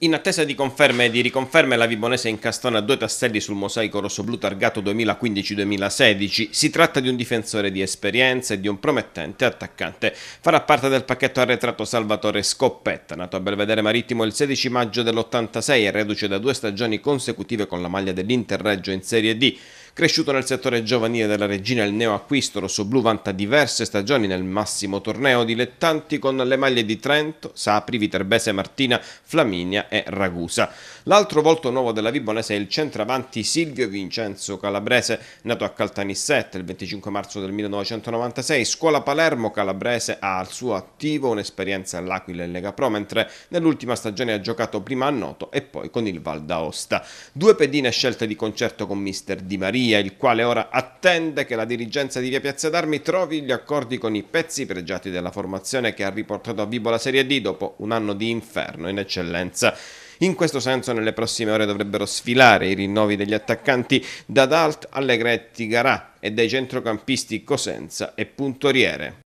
In attesa di conferme e di riconferme, la Vibonese incastona due tasselli sul mosaico rosso-blu targato 2015-2016. Si tratta di un difensore di esperienza e di un promettente attaccante. Farà parte del pacchetto arretrato Salvatore Scoppetta, nato a Belvedere Marittimo il 16 maggio dell'86 e reduce da due stagioni consecutive con la maglia dell'Interreggio in Serie D. Cresciuto nel settore giovanile della Regina, il neoacquisto rossoblù vanta diverse stagioni nel massimo torneo dilettanti con le maglie di Trento, Sapri, Viterbese, Martina, Flaminia e Ragusa. L'altro volto nuovo della Vibonese è il centravanti Silvio Vincenzo Calabrese, nato a Caltanissette il 25 marzo del 1996. Scuola Palermo Calabrese ha al suo attivo un'esperienza all'Aquila e Lega Pro, mentre nell'ultima stagione ha giocato prima a Noto e poi con il Val d'Aosta. Due pedine scelte di concerto con Mister Di Maria via, il quale ora attende che la dirigenza di via Piazza d'Armi trovi gli accordi con i pezzi pregiati della formazione che ha riportato a vivo la Serie D dopo un anno di inferno in eccellenza. In questo senso nelle prossime ore dovrebbero sfilare i rinnovi degli attaccanti da Dalt, Allegretti, Garà e dai centrocampisti Cosenza e Puntoriere.